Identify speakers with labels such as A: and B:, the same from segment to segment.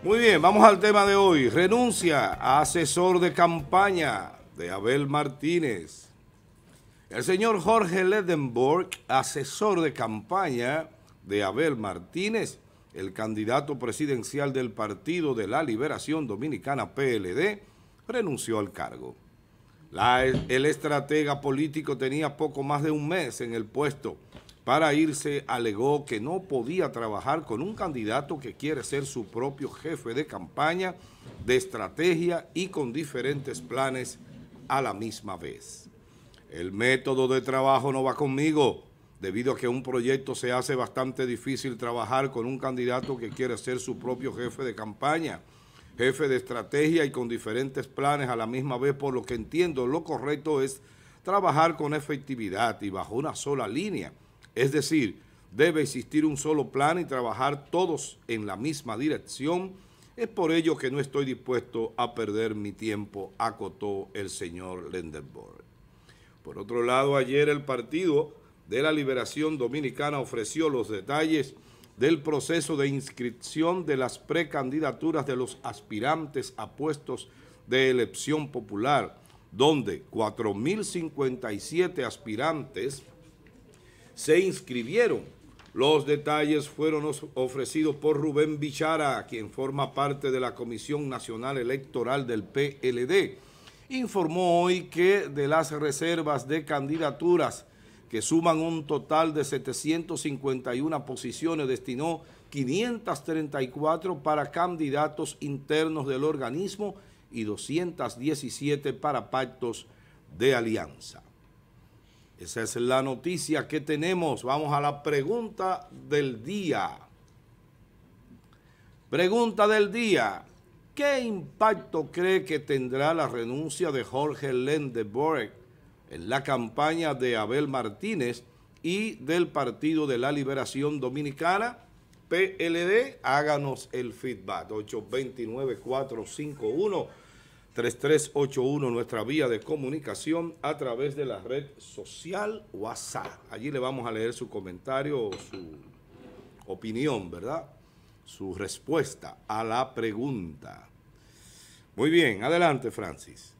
A: Muy bien, vamos al tema de hoy. Renuncia a asesor de campaña de Abel Martínez. El señor Jorge Ledenborg, asesor de campaña de Abel Martínez, el candidato presidencial del Partido de la Liberación Dominicana PLD, renunció al cargo. el estratega político tenía poco más de un mes en el puesto para irse alegó que no podía trabajar con un candidato que quiere ser su propio jefe de campaña, de estrategia y con diferentes planes a la misma vez. El método de trabajo no va conmigo, debido a que un proyecto se hace bastante difícil trabajar con un candidato que quiere ser su propio jefe de campaña, jefe de estrategia y con diferentes planes a la misma vez, por lo que entiendo lo correcto es trabajar con efectividad y bajo una sola línea, es decir, debe existir un solo plan y trabajar todos en la misma dirección. Es por ello que no estoy dispuesto a perder mi tiempo, acotó el señor Lendenborg. Por otro lado, ayer el Partido de la Liberación Dominicana ofreció los detalles del proceso de inscripción de las precandidaturas de los aspirantes a puestos de elección popular, donde 4.057 aspirantes se inscribieron. Los detalles fueron ofrecidos por Rubén Bichara, quien forma parte de la Comisión Nacional Electoral del PLD. Informó hoy que de las reservas de candidaturas, que suman un total de 751 posiciones, destinó 534 para candidatos internos del organismo y 217 para pactos de alianza. Esa es la noticia que tenemos. Vamos a la pregunta del día. Pregunta del día. ¿Qué impacto cree que tendrá la renuncia de Jorge Lendeborg en la campaña de Abel Martínez y del Partido de la Liberación Dominicana? PLD, háganos el feedback. 829 451 3381, nuestra vía de comunicación a través de la red social WhatsApp. Allí le vamos a leer su comentario, su opinión, ¿verdad? Su respuesta a la pregunta. Muy bien, adelante Francis.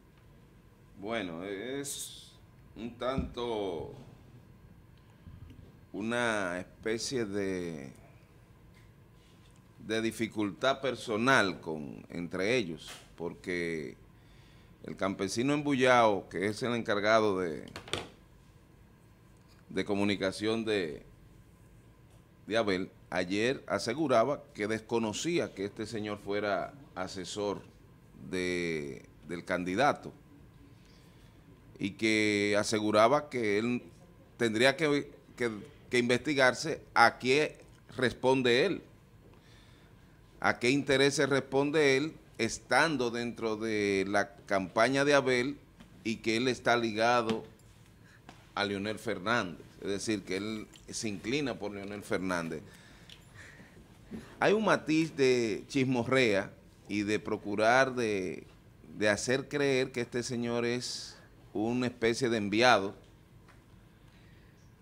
B: Bueno, es un tanto una especie de, de dificultad personal con, entre ellos, porque el campesino embullao, que es el encargado de, de comunicación de, Abel, ayer aseguraba que desconocía que este señor fuera asesor del candidato y que aseguraba que él tendría que investigarse a qué responde él, a qué intereses responde él estando dentro de la campaña de Abel y que él está ligado a Leonel Fernández, es decir, que él se inclina por Leonel Fernández. Hay un matiz de chismorrea y de procurar de, de hacer creer que este señor es una especie de enviado.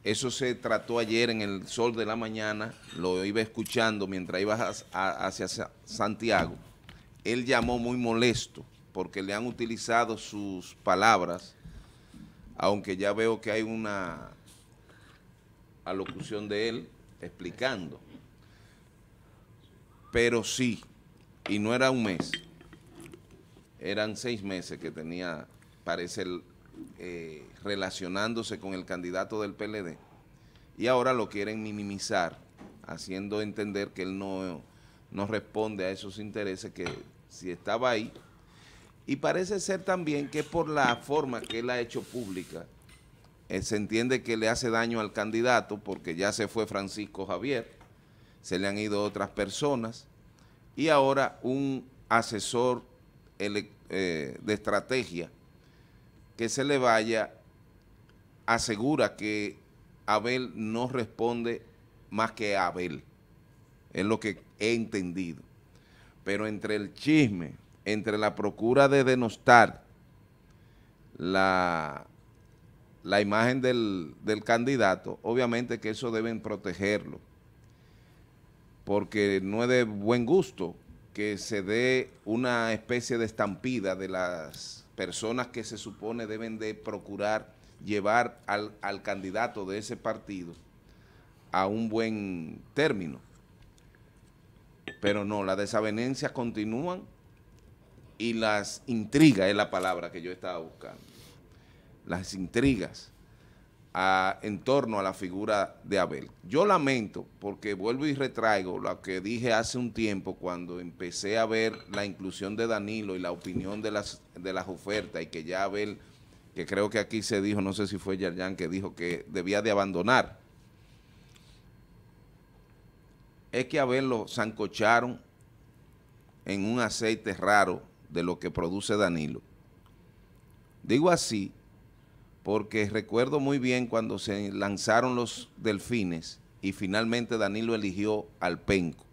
B: Eso se trató ayer en el sol de la mañana, lo iba escuchando mientras iba hacia Santiago él llamó muy molesto porque le han utilizado sus palabras, aunque ya veo que hay una alocución de él explicando. Pero sí, y no era un mes, eran seis meses que tenía, parece, eh, relacionándose con el candidato del PLD, y ahora lo quieren minimizar, haciendo entender que él no, no responde a esos intereses que si estaba ahí, y parece ser también que por la forma que él ha hecho pública, eh, se entiende que le hace daño al candidato porque ya se fue Francisco Javier, se le han ido otras personas, y ahora un asesor eh, de estrategia que se le vaya asegura que Abel no responde más que Abel, es lo que he entendido. Pero entre el chisme, entre la procura de denostar la, la imagen del, candidato, obviamente que eso deben protegerlo, porque no es de buen gusto que se dé una especie de estampida de las personas que se supone deben de procurar llevar al, al candidato de ese partido a un buen término. Pero no, las desavenencias continúan y las intrigas, es la palabra que yo estaba buscando, las intrigas en torno a la figura de Abel. Yo lamento, porque vuelvo y retraigo lo que dije hace un tiempo cuando empecé a ver la inclusión de Danilo y la opinión de las, de las ofertas y que ya Abel, que creo que aquí se dijo, no sé si fue Yaryan que dijo que debía de abandonar es que a verlo zancocharon en un aceite raro de lo que produce Danilo. Digo así porque recuerdo muy bien cuando se lanzaron los delfines y finalmente Danilo eligió al Penco.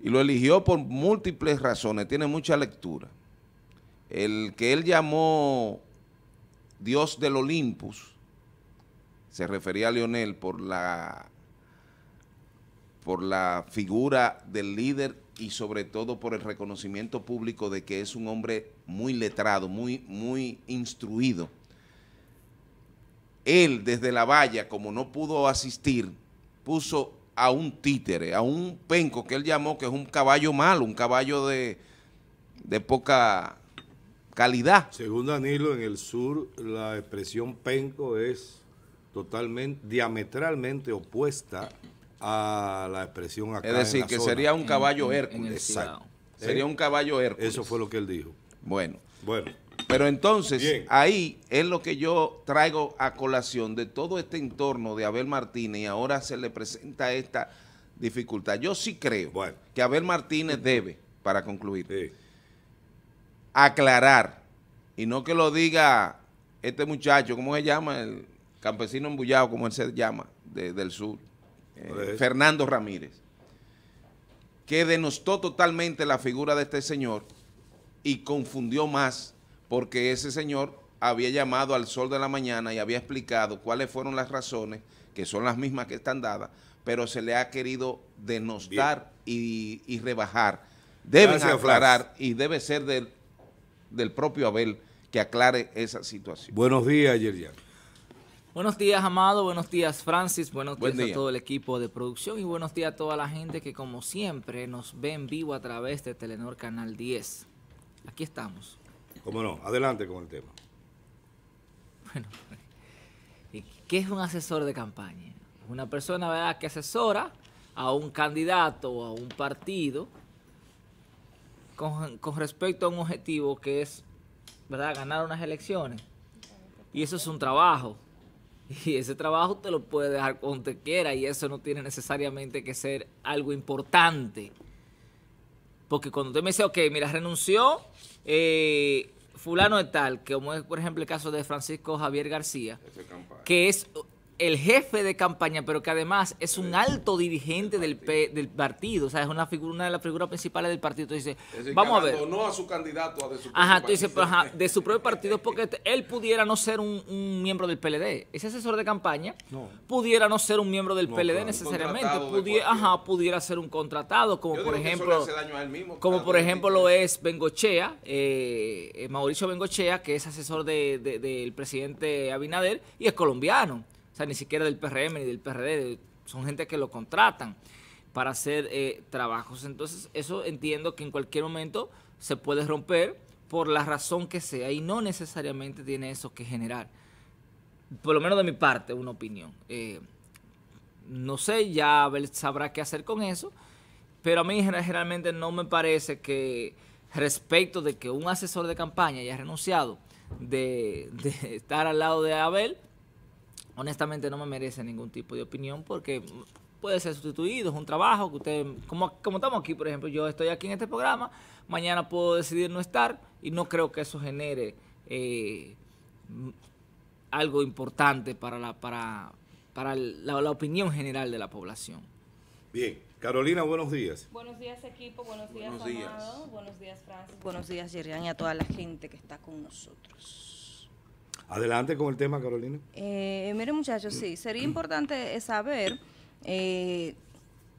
B: Y lo eligió por múltiples razones, tiene mucha lectura. El que él llamó Dios del Olimpus, se refería a Leonel por la por la figura del líder y sobre todo por el reconocimiento público de que es un hombre muy letrado, muy, muy instruido. Él desde la valla, como no pudo asistir, puso a un títere, a un penco que él llamó que es un caballo malo, un caballo de, de poca calidad. Según
A: Danilo, en el sur la expresión penco es totalmente, diametralmente opuesta a la expresión acá. Es decir, que sería un caballo
C: Hércules.
B: Sería ¿Eh? un caballo Hércules. Eso fue lo que él dijo. Bueno. Bueno. Pero entonces, ahí es lo que yo traigo a colación de todo este entorno de Abel Martínez y ahora se le presenta esta dificultad. Yo sí creo que Abel Martínez debe, para concluir, aclarar, y no que lo diga este muchacho, ¿cómo se llama? El campesino embullado, como él se llama, del sur. Eh, Fernando Ramírez, que denostó totalmente la figura de este señor y confundió más porque ese señor había llamado al sol de la mañana y había explicado cuáles fueron las razones, que son las mismas que están dadas, pero se le ha querido denostar y, rebajar. Deben aclarar y debe ser del, del propio Abel que aclare esa situación. Buenos días, Yerian.
C: Buenos días, Amado. Buenos días, Francis. Buenos días a todo el equipo de producción y buenos días a toda la gente que, como siempre, nos ve en vivo a través de Telenor Canal 10. Aquí estamos. Cómo no. Adelante con el tema. Bueno, ¿qué es un asesor de campaña? Una persona, ¿verdad?, que asesora a un candidato o a un partido con, con respecto a un objetivo que es, ¿verdad?, ganar unas elecciones. Y eso es un trabajo y ese trabajo te lo puede dejar cuando te quiera y eso no tiene necesariamente que ser algo importante. Porque cuando usted me dice, ok, mira, renunció eh, fulano de tal, como es por ejemplo el caso de Francisco Javier García, que es el jefe de campaña, pero que además es un alto dirigente del, partido, o sea, es una figura, una de las figuras principales del partido. entonces vamos a ver. No
B: a su candidato, a de su Ajá,
C: de su propio partido, porque él pudiera no ser un, miembro del PLD. Ese asesor de campaña pudiera no ser un miembro del PLD necesariamente. Pudiera, ajá, pudiera ser un contratado, como por ejemplo. como por ejemplo lo es Bengochea, eh, eh, Mauricio Bengochea, que es asesor del presidente Abinader y es colombiano. O sea, ni siquiera del PRM ni del PRD, son gente que lo contratan para hacer eh, trabajos. Entonces, eso entiendo que en cualquier momento se puede romper por la razón que sea y no necesariamente tiene eso que generar. Por lo menos de mi parte, una opinión. Eh, no sé, ya Abel sabrá qué hacer con eso, pero a mí generalmente no me parece que respecto de que un asesor de campaña haya renunciado de estar al lado de Abel, honestamente no me merece ningún tipo de opinión porque puede ser sustituido, es un trabajo que usted, como, estamos aquí, por ejemplo, yo estoy aquí en este programa, mañana puedo decidir no estar y no creo que eso genere eh, algo importante para, la, para, para la, opinión general de la población. Bien, Carolina, buenos días.
D: Buenos días, equipo. Buenos días, buenos Buenos días, Francis. Buenos días, Yerian, y a toda la gente que está con nosotros.
A: Adelante con el tema, Carolina.
D: Eh, mire, muchachos, sí, sería importante eh, saber eh,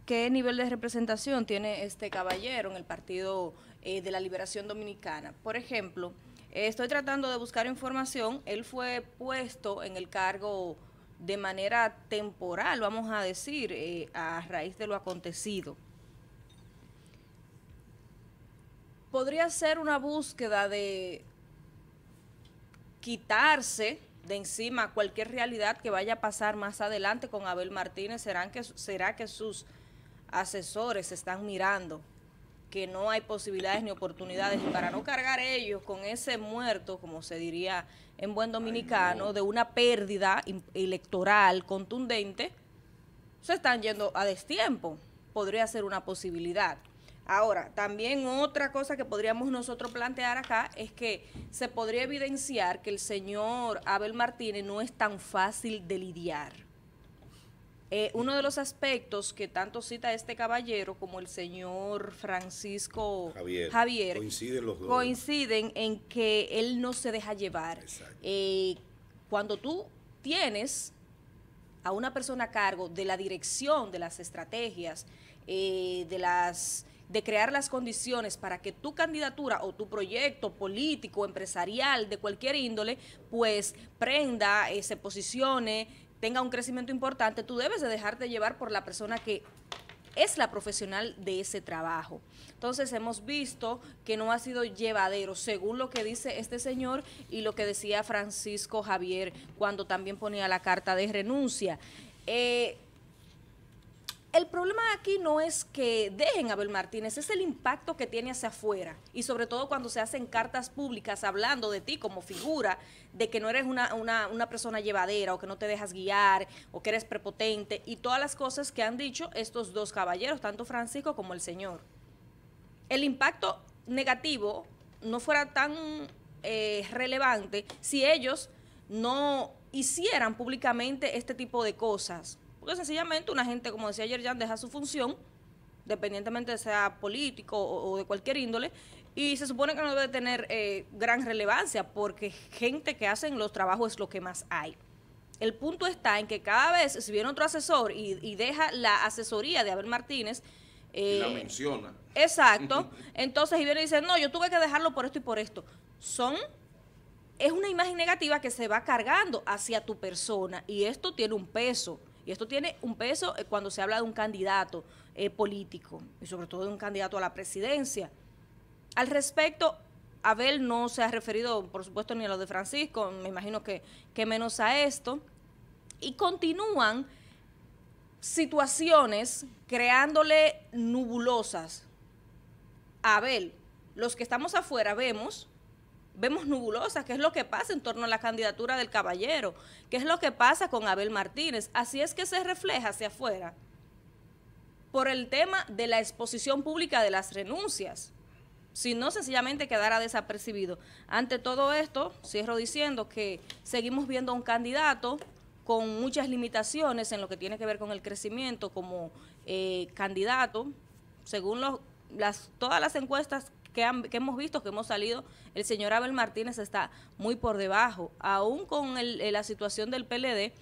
D: qué nivel de representación tiene este caballero en el Partido de la Liberación Dominicana. Por ejemplo, estoy tratando de buscar información. Él fue puesto en el cargo de manera temporal, vamos a decir, a raíz de lo acontecido. Podría ser una búsqueda de quitarse de encima cualquier realidad que vaya a pasar más adelante con Abel Martínez, que, ¿será que sus asesores están mirando que no hay posibilidades ni oportunidades para no cargar ellos con ese muerto, como se diría en buen dominicano, de una pérdida electoral contundente, se están yendo a destiempo. Podría ser una posibilidad. Ahora, también otra cosa que podríamos nosotros plantear acá es que se podría evidenciar que el señor Abel Martínez no es tan fácil de lidiar. Eh, uno de los aspectos que tanto cita este caballero como el señor Francisco Javier, coinciden, en que él no se deja llevar. Eh, cuando tú tienes a una persona a cargo de la dirección de las estrategias, eh, de las de crear las condiciones para que tu candidatura o tu proyecto político, empresarial, de cualquier índole, pues prenda, eh, se posicione, tenga un crecimiento importante, tú debes de dejarte llevar por la persona que es la profesional de ese trabajo. Entonces hemos visto que no ha sido llevadero, según lo que dice este señor y lo que decía Francisco Javier cuando también ponía la carta de renuncia. Eh, el problema aquí no es que dejen a Abel Martínez, es el impacto que tiene hacia afuera y sobre todo cuando se hacen cartas públicas hablando de ti como figura, de que no eres una, persona llevadera o que no te dejas guiar o que eres prepotente y todas las cosas que han dicho estos dos caballeros, tanto Francisco como el señor. El impacto negativo no fuera tan eh, relevante si ellos no hicieran públicamente este tipo de cosas sencillamente una gente, como decía ayer, ya deja su función, dependientemente sea político o, de cualquier índole, y se supone que no debe tener eh, gran relevancia, porque gente que hacen los trabajos es lo que más hay. El punto está en que cada vez, si viene otro asesor y, deja la asesoría de Abel Martínez, la eh, menciona. Exacto. Entonces, y viene y dice, no, yo tuve que dejarlo por esto y por esto. Son, es una imagen negativa que se va cargando hacia tu persona y esto tiene un peso. Y esto tiene un peso eh, cuando se habla de un candidato eh, político y sobre todo de un candidato a la presidencia. Al respecto, Abel no se ha referido, por supuesto, ni a lo de Francisco, me imagino que, que menos a esto. Y continúan situaciones creándole nubulosas Abel. Los que estamos afuera vemos vemos nubulosas, ¿qué es lo que pasa en torno a la candidatura del caballero, ¿Qué es lo que pasa con Abel Martínez. Así es que se refleja hacia afuera por el tema de la exposición pública de las renuncias, si no sencillamente quedara desapercibido. Ante todo esto, cierro diciendo que seguimos viendo a un candidato con muchas limitaciones en lo que tiene que ver con el crecimiento como eh, candidato, según las, todas las encuestas que, hemos visto, que hemos salido, el señor Abel Martínez está muy por debajo. Aún con eh, la situación del PLD,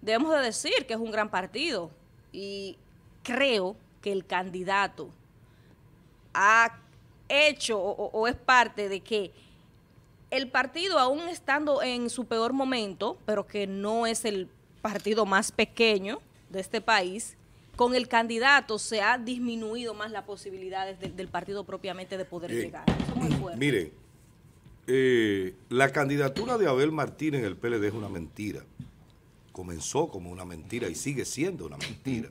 D: debemos de decir que es un gran partido. Y creo que el candidato ha hecho o es parte de que el partido, aún estando en su peor momento, pero que no es el partido más pequeño de este país, con el candidato se ha disminuido más las posibilidades del partido propiamente de poder eh, llegar. Mm,
A: miren, Mire, eh, la candidatura de Abel Martínez en el PLD es una mentira. Comenzó como una mentira y sigue siendo una mentira.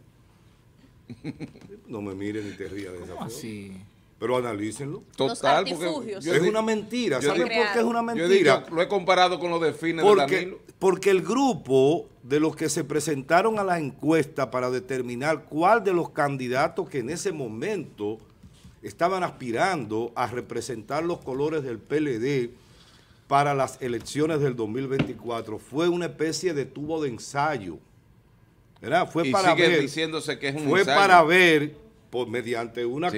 A: No me miren ni te rías de esa forma. así? Pero analícenlo. Total, porque es una mentira. ¿Saben por qué es una mentira?
B: lo he comparado con lo de Fines porque, de Danilo.
A: Porque el grupo de los que se presentaron a la encuesta para determinar cuál de los candidatos que en ese momento estaban aspirando a representar los colores del PLD para las elecciones del 2024 fue una especie de tubo de ensayo. ¿verdad? Fue y para sigue ver, diciéndose que es un fue para ver por, pues, mediante una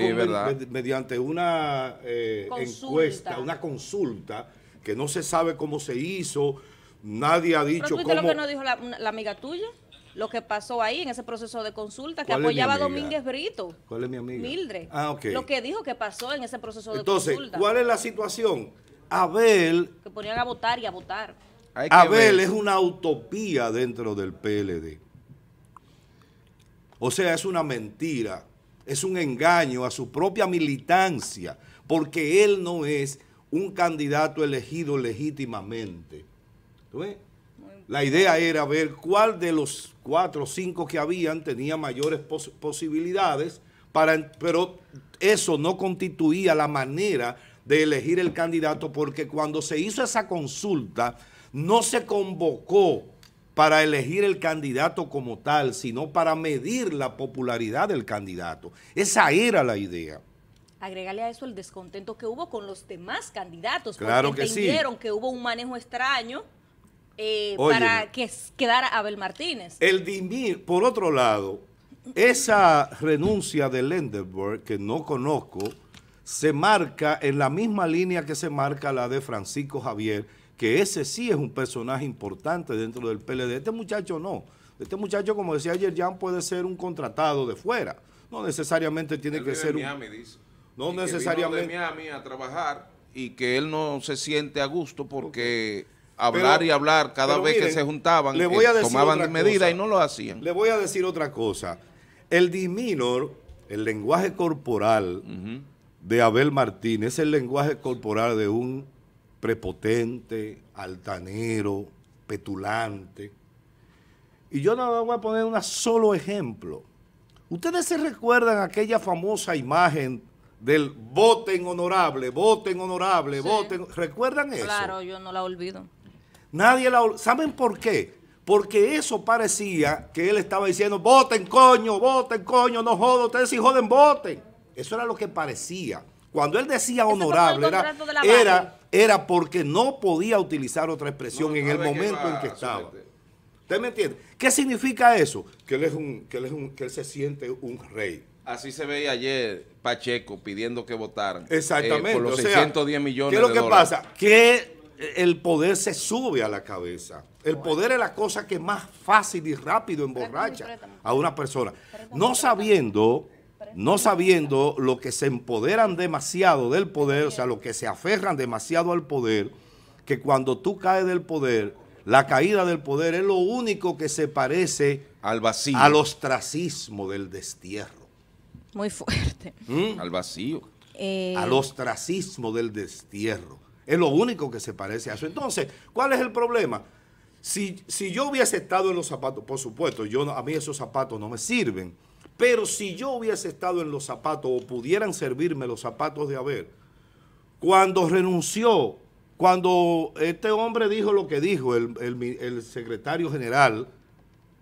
A: mediante una eh, encuesta, una consulta que no se sabe cómo se hizo, Nadie ha dicho ¿Pero tú lo que nos
D: dijo la, amiga tuya? Lo que pasó ahí en ese proceso de consulta que apoyaba a Domínguez Brito.
A: ¿Cuál es mi amiga? Mildred. Ah, ok. Lo que
D: dijo que pasó en ese proceso de consulta. Entonces, ¿cuál
A: es la situación? Abel...
D: Que ponían a votar y a votar. Abel es una
A: utopía dentro del PLD. O sea, es una mentira, es un engaño a su propia militancia, porque él no es un candidato elegido legítimamente. La idea era ver cuál de los cuatro o cinco que habían tenía mayores posibilidades, para, pero eso no constituía la manera de elegir el candidato porque cuando se hizo esa consulta no se convocó para elegir el candidato como tal, sino para medir la popularidad del candidato. Esa era la idea
D: agregale a eso el descontento que hubo con los demás candidatos, porque que entendieron que hubo un manejo extraño eh, para que quedara Abel Martínez.
A: El por otro lado, esa renuncia de Lenderberg, que no conozco, se marca en la misma línea que se marca la de Francisco Javier, que ese sí es un personaje importante dentro del PLD. Este muchacho no. Este muchacho, como decía ayer, ya puede ser un contratado de fuera. No necesariamente tiene que ser Miami,
B: un... Dice. No necesariamente. de Miami a trabajar y que él no se siente a gusto porque hablar y hablar cada vez que se juntaban, le voy a tomaban medidas y no lo hacían. Le voy a
A: decir otra cosa. El disminor, el lenguaje corporal de Abel Martín, es el lenguaje corporal de un prepotente, altanero, petulante. Y yo nada voy a poner un solo ejemplo. ¿Ustedes se recuerdan aquella famosa imagen del voten honorable, voten honorable, voten? ¿Recuerdan eso? Claro,
D: yo no la olvido.
A: Nadie la... ¿Saben por qué? Porque eso parecía que él estaba diciendo, voten coño, voten coño, no jodo ustedes si joden, voten. Eso era lo que parecía. Cuando él decía honorable, era, era, porque no podía utilizar otra expresión en el momento en que estaba. ¿Usted me entiende? ¿Qué significa eso? Que él, es un, que, él es un, que él se siente un
B: rey. Así se veía ayer Pacheco pidiendo que votaran. Eh, Exactamente. por los 110 millones de millones ¿Qué es lo que pasa?
A: Que el poder se sube a la cabeza. El poder es la cosa que más fácil y rápido emborracha a una persona. No sabiendo, no sabiendo lo que se empoderan demasiado del poder, o sea, lo que se aferran demasiado al poder, que cuando tú caes del poder, la caída del poder es lo único que se parece al vacío, al ostracismo del destierro.
D: Muy fuerte. ¿Mm?
B: Al vacío.
D: Eh, al
A: ostracismo del destierro. Es lo único que se parece a eso. Entonces, ¿cuál es el problema? Si, si yo hubiese estado en los zapatos, por supuesto, yo, a mí esos zapatos no me sirven, pero si yo hubiese estado en los zapatos o pudieran servirme los zapatos de haber, cuando renunció, cuando este hombre dijo lo que dijo, el, secretario general,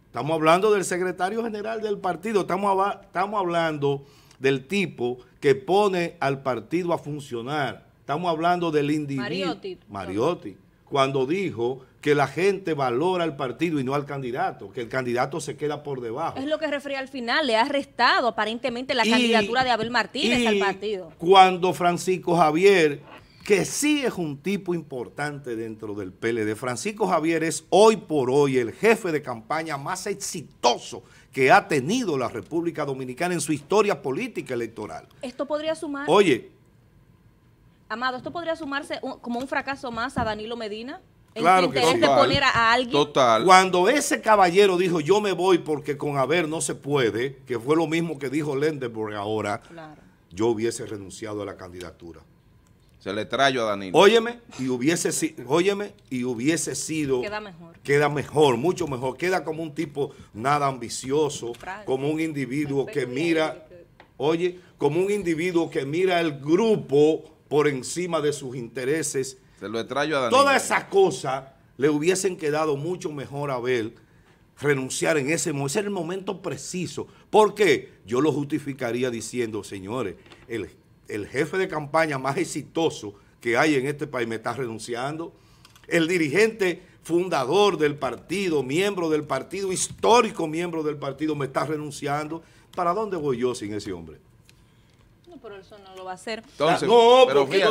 A: estamos hablando del secretario general del partido, estamos, estamos hablando del tipo que pone al partido a funcionar Estamos hablando del individuo. Mariotti. Mariotti. Cuando dijo que la gente valora al partido y no al candidato, que el candidato se queda por debajo.
D: Es lo que refería al final, le ha restado aparentemente la candidatura de Abel Martínez al partido.
A: Cuando Francisco Javier, que sí es un tipo importante dentro del PLD, Francisco Javier es hoy por hoy el jefe de campaña más exitoso que ha tenido la República Dominicana en su historia política electoral.
D: Esto podría sumar... Oye, Amado, ¿esto podría sumarse como un fracaso más a Danilo Medina? En total, poner a alguien.
A: Cuando ese caballero dijo, yo me voy porque con haber no se puede, que fue lo mismo que dijo porque ahora, yo hubiese renunciado a la candidatura. Se le trajo a Danilo. Óyeme, y hubiese, óyeme, y hubiese sido... Queda mejor. Queda mejor, mucho mejor. Queda como un tipo nada ambicioso, como un individuo que mira... Oye, como un individuo que mira el grupo por encima de sus intereses.
B: Se lo Todas
A: esas cosas le hubiesen quedado mucho mejor a Abel renunciar en ese momento. el momento preciso. ¿Por qué? Yo lo justificaría diciendo, señores, el, el jefe de campaña más exitoso que hay en este país me está renunciando. El dirigente fundador del partido, miembro del partido, histórico miembro del partido, me está renunciando. ¿Para dónde voy yo sin ese hombre?
D: pero eso no lo va a hacer. no, pero porque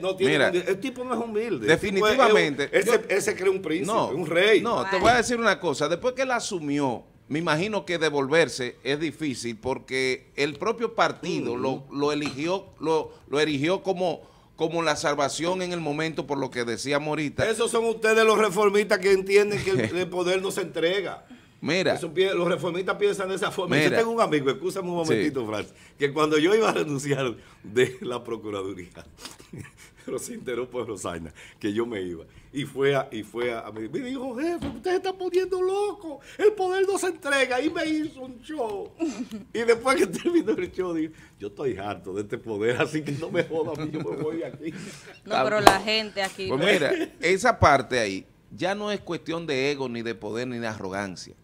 D: no tiene, mira, el tipo no es humilde.
A: Definitivamente. ese cree un príncipe, un rey. No, te voy a
B: decir una cosa. Después que él asumió, me imagino que devolverse es difícil porque el propio partido lo, lo, eligió, lo, lo erigió como como la salvación en el momento, por lo que decía morita Esos son ustedes los reformistas que entienden que el poder no se entrega. Mira. los reformistas
A: piensan de esa forma. yo tengo un amigo, escúchame un momentito, sí. que cuando yo iba a renunciar de la Procuraduría, pero se enteró Rosana que yo me iba. Y fue a, y fue a, me dijo, jefe, usted se está poniendo loco, el poder no se entrega, y me hizo
D: un show.
A: y después que terminó el show, dije, yo estoy harto de este poder, así que no me jodas, yo me voy aquí.
D: No, pero la gente aquí. Pues mira,
B: esa parte ahí ya no es cuestión de ego, ni de poder, ni de arrogancia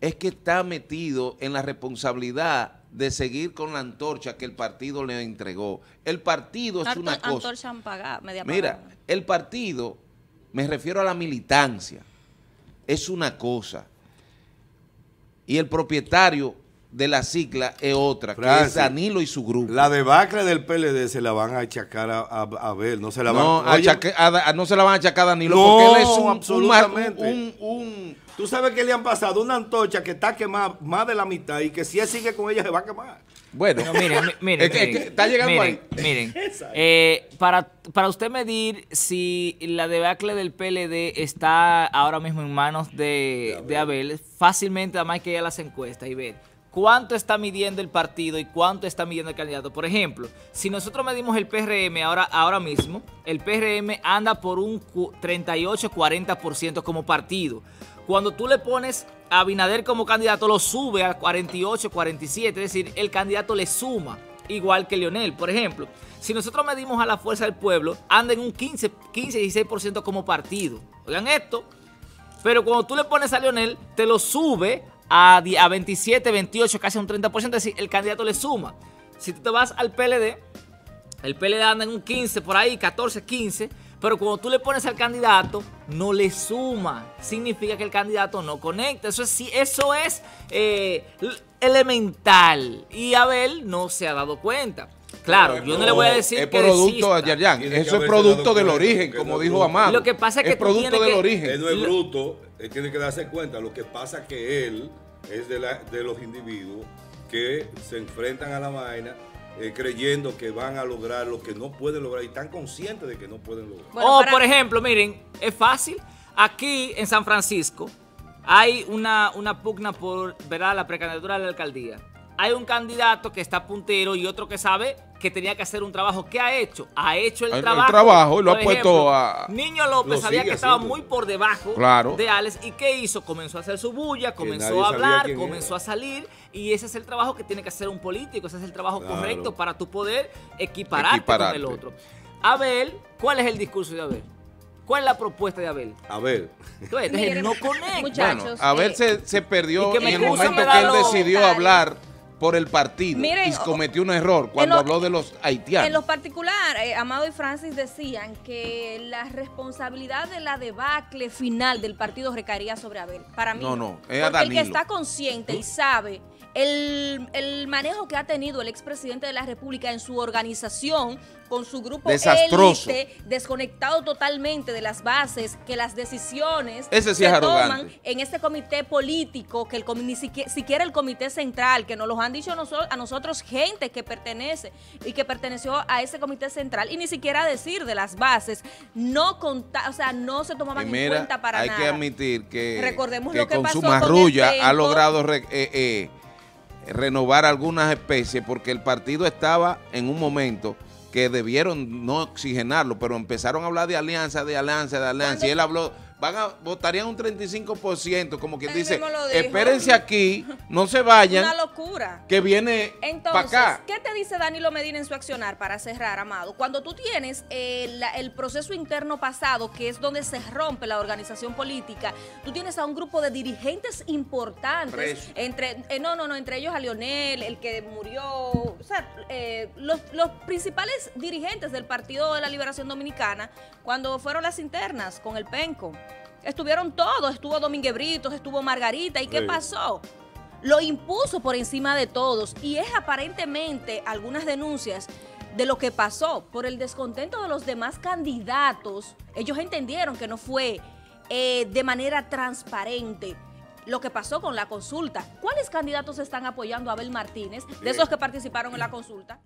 B: es que está metido en la responsabilidad de seguir con la antorcha que el partido le entregó. El partido es una cosa. Mira, el partido, me refiero a la militancia, es una cosa. Y el propietario de la sigla es otra, que es Danilo y su grupo. La debacle del PLD
A: se la van a achacar a, a, no se la van no,
B: a, no se la van a achacar a Danilo, porque él es absolutamente. un
A: Tú sabes que le han pasado una antorcha que está quemada más de la mitad y que si él sigue con ella se va a quemar.
C: Bueno, miren, miren, está llegando ahí. Miren, eh, para, para usted medir si la debacle del PLD está ahora mismo en manos de, Abel. fácilmente además que a las encuestas y ver cuánto está midiendo el partido y cuánto está midiendo el candidato. Por ejemplo, si nosotros medimos el PRM ahora, ahora mismo, el PRM anda por un 38-40% como partido. Cuando tú le pones a Binader como candidato, lo sube a 48, 47, es decir, el candidato le suma, igual que Lionel. Por ejemplo, si nosotros medimos a la fuerza del pueblo, anda en un 15, 15 16% como partido. Oigan esto. Pero cuando tú le pones a Lionel, te lo sube a, a 27, 28, casi un 30%, es decir, el candidato le suma. Si tú te vas al PLD, el PLD anda en un 15 por ahí, 14, 15 pero cuando tú le pones al candidato, no le suma. Significa que el candidato no conecta. Eso es, eso es eh, elemental. Y Abel no se ha dado cuenta. Claro, yo no, le voy a decir es que producto
B: Eso es producto del origen, como dijo Amado. Lo que pasa es que producto del origen. Él no es bruto,
A: él tiene que darse cuenta. Lo que pasa es que él es de, de los individuos que se enfrentan a la vaina eh, creyendo que van a lograr lo que no pueden lograr y están conscientes de que no pueden lograr. Oh,
C: por ejemplo, miren, es fácil. Aquí en San Francisco hay una, pugna por la precandidatura de la alcaldía hay un candidato que está puntero y otro que sabe que tenía que hacer un trabajo. ¿Qué ha hecho? Ha hecho el, trabajo. lo ha puesto a... Niño López sabía que estaba muy por debajo de Alex. ¿Y qué hizo? Comenzó a hacer su bulla, comenzó a hablar, comenzó a salir. Y ese es el trabajo que tiene que hacer un político. Ese es el trabajo correcto para tu poder equipararte, con el otro. Abel, ¿cuál es el discurso de Abel? ¿Cuál es la propuesta de Abel? Abel. Entonces, no conecta. Muchachos, Abel eh,
B: se, se, perdió en el momento que él decidió hablar por el partido y cometió un error cuando habló de los haitianos. En lo
D: particulares eh, Amado y Francis decían que la responsabilidad de la debacle final del partido recaería sobre Abel. Para mí, el que está consciente y sabe el, manejo que ha tenido el expresidente de la República en su organización, con su grupo Desastroso. élite, desconectado totalmente de las bases, que las decisiones Ese se toman en este comité político, que el, ni siquiera, siquiera, el comité central, que nos lo han dicho a nosotros gente que pertenece y que perteneció a ese comité central, y ni siquiera decir de las bases, no o sea, no se tomaban en cuenta para nada. Hay que
B: admitir que, Recordemos lo que con pasó su marrulla ha logrado... Eh, eh, renovar algunas especies porque el partido estaba en un momento que debieron no oxigenarlo, pero empezaron a hablar de alianza, de alianza, de alianza. Y él habló van a votarían un 35%, como quien dice, espérense aquí, no se vayan. Una
D: locura.
B: Que viene para acá.
D: ¿qué te dice Danilo Medina en su accionar para cerrar, Amado? Cuando tú tienes eh, el, proceso interno pasado, que es donde se rompe la organización política, tú tienes a un grupo de dirigentes importantes. Entre, eh, no, no, no, entre ellos a Lionel, el que murió, o sea, eh, los, los principales dirigentes del Partido de la Liberación Dominicana, cuando fueron las internas con el PENCO. Estuvieron todos, estuvo Domínguez Britos, estuvo Margarita. ¿Y qué pasó? Lo impuso por encima de todos y es aparentemente algunas denuncias de lo que pasó por el descontento de los demás candidatos. Ellos entendieron que no fue eh, de manera transparente lo que pasó con la consulta. ¿Cuáles candidatos están apoyando a Abel Martínez de esos que participaron en la consulta?